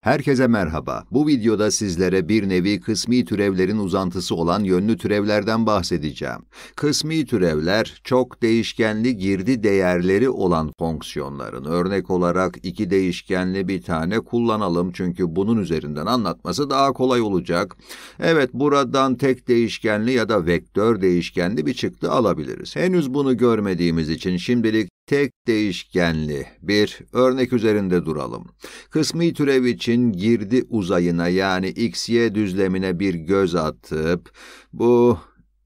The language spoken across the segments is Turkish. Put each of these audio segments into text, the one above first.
Herkese merhaba. Bu videoda sizlere bir nevi kısmi türevlerin uzantısı olan yönlü türevlerden bahsedeceğim. Kısmi türevler, çok değişkenli girdi değerleri olan fonksiyonların. Örnek olarak iki değişkenli bir tane kullanalım çünkü bunun üzerinden anlatması daha kolay olacak. Evet, buradan tek değişkenli ya da vektör değişkenli bir çıktı alabiliriz. Henüz bunu görmediğimiz için şimdilik tek değişkenli bir örnek üzerinde duralım. Kısmi türev için girdi uzayına yani x-y düzlemine bir göz atıp bu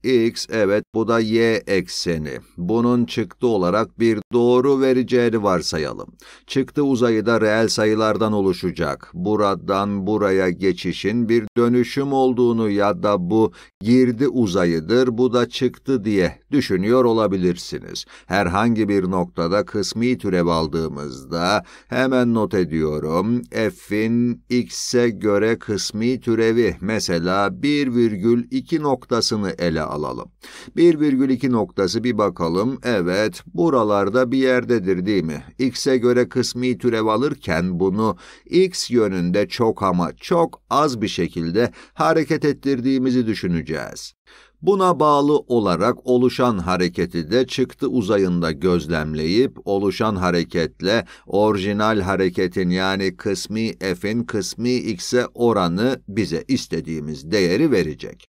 x evet bu da y ekseni. Bunun çıktı olarak bir doğru vereceğini varsayalım. Çıktı uzayı da reel sayılardan oluşacak. Buradan buraya geçişin bir dönüşüm olduğunu ya da bu girdi uzayıdır bu da çıktı diye düşünüyor olabilirsiniz. Herhangi bir noktada kısmi türev aldığımızda hemen not ediyorum. F'in x'e göre kısmi türevi mesela 1,2 noktasını ele alalım. 1,2 noktası bir bakalım. Evet, buralarda bir yerdedir değil mi? X'e göre kısmi türev alırken bunu X yönünde çok ama çok az bir şekilde hareket ettirdiğimizi düşüneceğiz. Buna bağlı olarak oluşan hareketi de çıktı uzayında gözlemleyip oluşan hareketle orijinal hareketin yani kısmi f'in kısmi x'e oranı bize istediğimiz değeri verecek.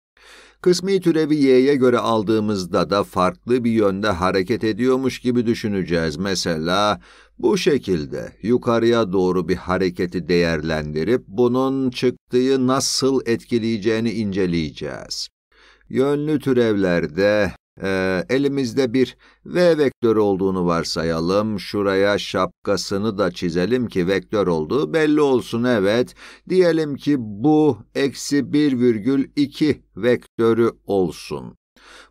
Kısmi türevi y'ye göre aldığımızda da farklı bir yönde hareket ediyormuş gibi düşüneceğiz. Mesela bu şekilde yukarıya doğru bir hareketi değerlendirip bunun çıktığı nasıl etkileyeceğini inceleyeceğiz. Yönlü türevlerde ee, elimizde bir V vektörü olduğunu varsayalım. Şuraya şapkasını da çizelim ki vektör olduğu belli olsun evet. Diyelim ki bu eksi 1,2 vektörü olsun.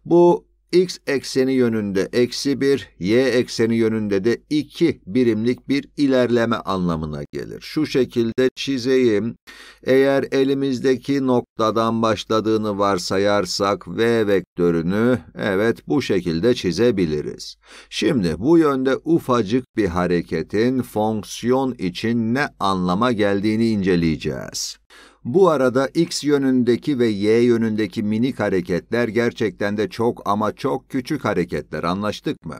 Bu x ekseni yönünde eksi 1, y ekseni yönünde de 2 birimlik bir ilerleme anlamına gelir. Şu şekilde çizeyim. Eğer elimizdeki noktadan başladığını varsayarsak v vektörünü evet bu şekilde çizebiliriz. Şimdi bu yönde ufacık bir hareketin fonksiyon için ne anlama geldiğini inceleyeceğiz. Bu arada X yönündeki ve Y yönündeki minik hareketler gerçekten de çok ama çok küçük hareketler anlaştık mı?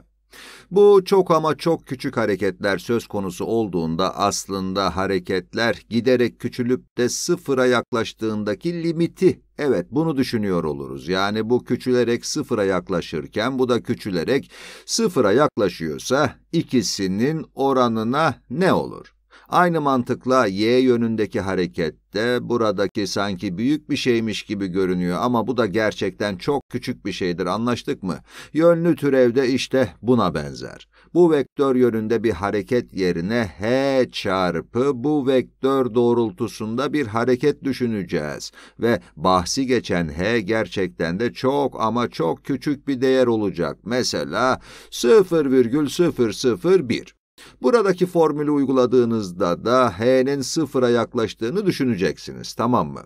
Bu çok ama çok küçük hareketler söz konusu olduğunda aslında hareketler giderek küçülüp de sıfıra yaklaştığındaki limiti, evet bunu düşünüyor oluruz. Yani bu küçülerek sıfıra yaklaşırken bu da küçülerek sıfıra yaklaşıyorsa ikisinin oranına ne olur? Aynı mantıkla Y yönündeki harekette buradaki sanki büyük bir şeymiş gibi görünüyor ama bu da gerçekten çok küçük bir şeydir anlaştık mı? Yönlü türevde işte buna benzer. Bu vektör yönünde bir hareket yerine H çarpı bu vektör doğrultusunda bir hareket düşüneceğiz. Ve bahsi geçen H gerçekten de çok ama çok küçük bir değer olacak. Mesela 0,001. Buradaki formülü uyguladığınızda da h'nin sıfıra yaklaştığını düşüneceksiniz, tamam mı?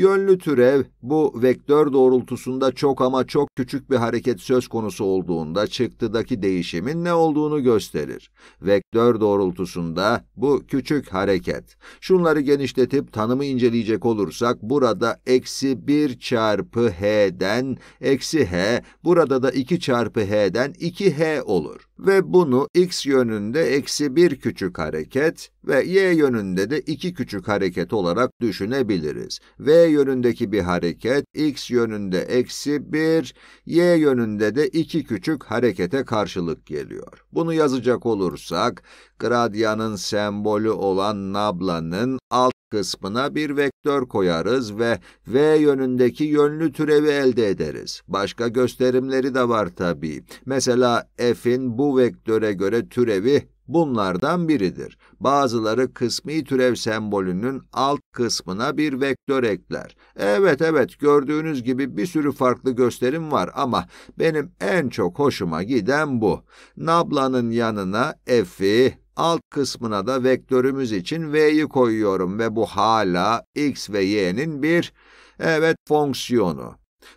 Yönlü türev, bu vektör doğrultusunda çok ama çok küçük bir hareket söz konusu olduğunda çıktıdaki değişimin ne olduğunu gösterir. Vektör doğrultusunda bu küçük hareket. Şunları genişletip tanımı inceleyecek olursak burada eksi 1 çarpı h'den eksi h, burada da 2 çarpı h'den 2h olur. Ve bunu x yönünde eksi 1 küçük hareket, ve y yönünde de iki küçük hareket olarak düşünebiliriz. v yönündeki bir hareket x yönünde eksi 1, y yönünde de iki küçük harekete karşılık geliyor. Bunu yazacak olursak, gradyanın sembolü olan nablanın alt kısmına bir vektör koyarız ve v yönündeki yönlü türevi elde ederiz. Başka gösterimleri de var tabii. Mesela f'in bu vektöre göre türevi bunlardan biridir. Bazıları kısmi türev sembolünün alt kısmına bir vektör ekler. Evet evet gördüğünüz gibi bir sürü farklı gösterim var ama benim en çok hoşuma giden bu. Nablanın yanına f'i, alt kısmına da vektörümüz için v'yi koyuyorum ve bu hala x ve y'nin bir, evet fonksiyonu.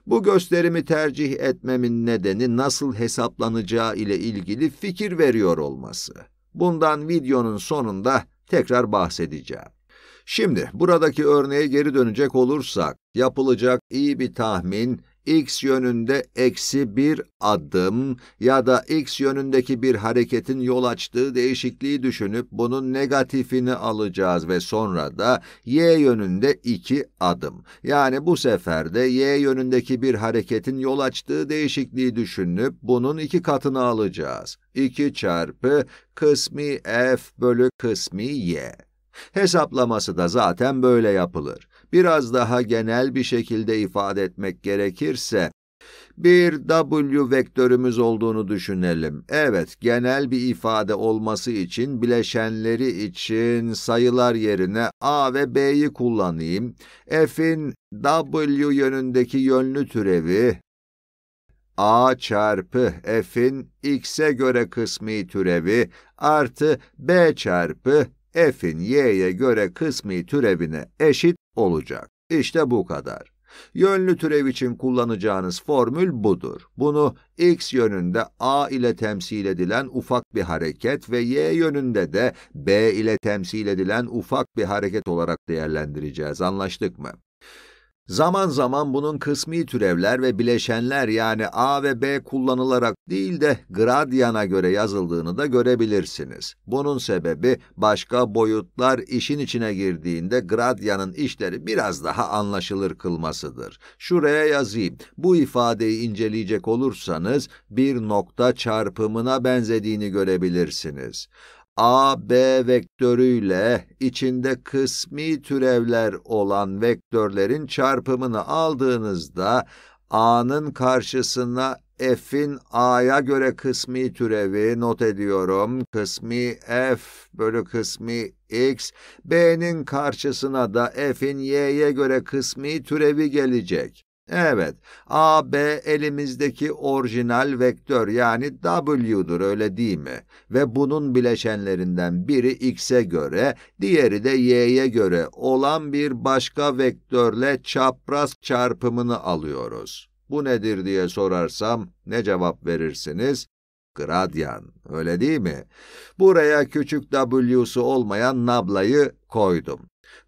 Bu gösterimi tercih etmemin nedeni nasıl hesaplanacağı ile ilgili fikir veriyor olması. Bundan videonun sonunda tekrar bahsedeceğim. Şimdi buradaki örneğe geri dönecek olursak yapılacak iyi bir tahmin x yönünde eksi bir adım ya da x yönündeki bir hareketin yol açtığı değişikliği düşünüp bunun negatifini alacağız ve sonra da y yönünde iki adım. Yani bu sefer de y yönündeki bir hareketin yol açtığı değişikliği düşünüp bunun iki katını alacağız. 2 çarpı kısmi f bölü kısmi y. Hesaplaması da zaten böyle yapılır biraz daha genel bir şekilde ifade etmek gerekirse, bir W vektörümüz olduğunu düşünelim. Evet, genel bir ifade olması için bileşenleri için sayılar yerine A ve B'yi kullanayım. F'in W yönündeki yönlü türevi A çarpı F'in X'e göre kısmi türevi artı B çarpı F'in Y'ye göre kısmi türevine eşit olacak. İşte bu kadar. Yönlü türev için kullanacağınız formül budur. Bunu x yönünde a ile temsil edilen ufak bir hareket ve y yönünde de b ile temsil edilen ufak bir hareket olarak değerlendireceğiz. Anlaştık mı? Zaman zaman bunun kısmi türevler ve bileşenler yani A ve B kullanılarak değil de gradyana göre yazıldığını da görebilirsiniz. Bunun sebebi başka boyutlar işin içine girdiğinde gradyanın işleri biraz daha anlaşılır kılmasıdır. Şuraya yazayım. Bu ifadeyi inceleyecek olursanız bir nokta çarpımına benzediğini görebilirsiniz. A, B vektörüyle içinde kısmi türevler olan vektörlerin çarpımını aldığınızda A'nın karşısına F'in A'ya göre kısmi türevi not ediyorum. Kısmi F bölü kısmi X. B'nin karşısına da F'in Y'ye göre kısmi türevi gelecek. Evet, AB elimizdeki orijinal vektör yani W'dur öyle değil mi? Ve bunun bileşenlerinden biri X'e göre, diğeri de Y'ye göre olan bir başka vektörle çapraz çarpımını alıyoruz. Bu nedir diye sorarsam ne cevap verirsiniz? Gradyan, öyle değil mi? Buraya küçük W'su olmayan nablayı koydum.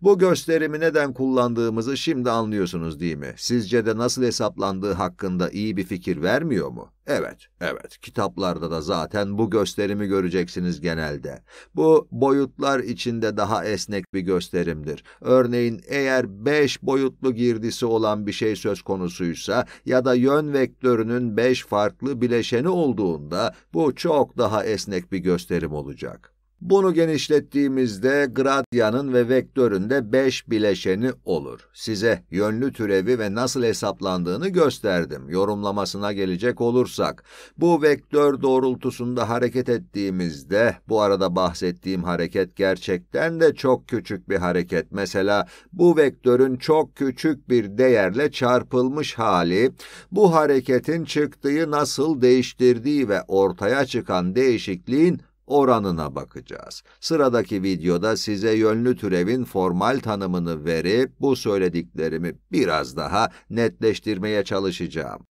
Bu gösterimi neden kullandığımızı şimdi anlıyorsunuz değil mi? Sizce de nasıl hesaplandığı hakkında iyi bir fikir vermiyor mu? Evet, evet. Kitaplarda da zaten bu gösterimi göreceksiniz genelde. Bu boyutlar içinde daha esnek bir gösterimdir. Örneğin eğer 5 boyutlu girdisi olan bir şey söz konusuysa ya da yön vektörünün 5 farklı bileşeni olduğunda bu çok daha esnek bir gösterim olacak. Bunu genişlettiğimizde gradyanın ve vektörün de 5 bileşeni olur. Size yönlü türevi ve nasıl hesaplandığını gösterdim. Yorumlamasına gelecek olursak, bu vektör doğrultusunda hareket ettiğimizde, bu arada bahsettiğim hareket gerçekten de çok küçük bir hareket. Mesela bu vektörün çok küçük bir değerle çarpılmış hali, bu hareketin çıktığı nasıl değiştirdiği ve ortaya çıkan değişikliğin oranına bakacağız. Sıradaki videoda size yönlü türevin formal tanımını verip bu söylediklerimi biraz daha netleştirmeye çalışacağım.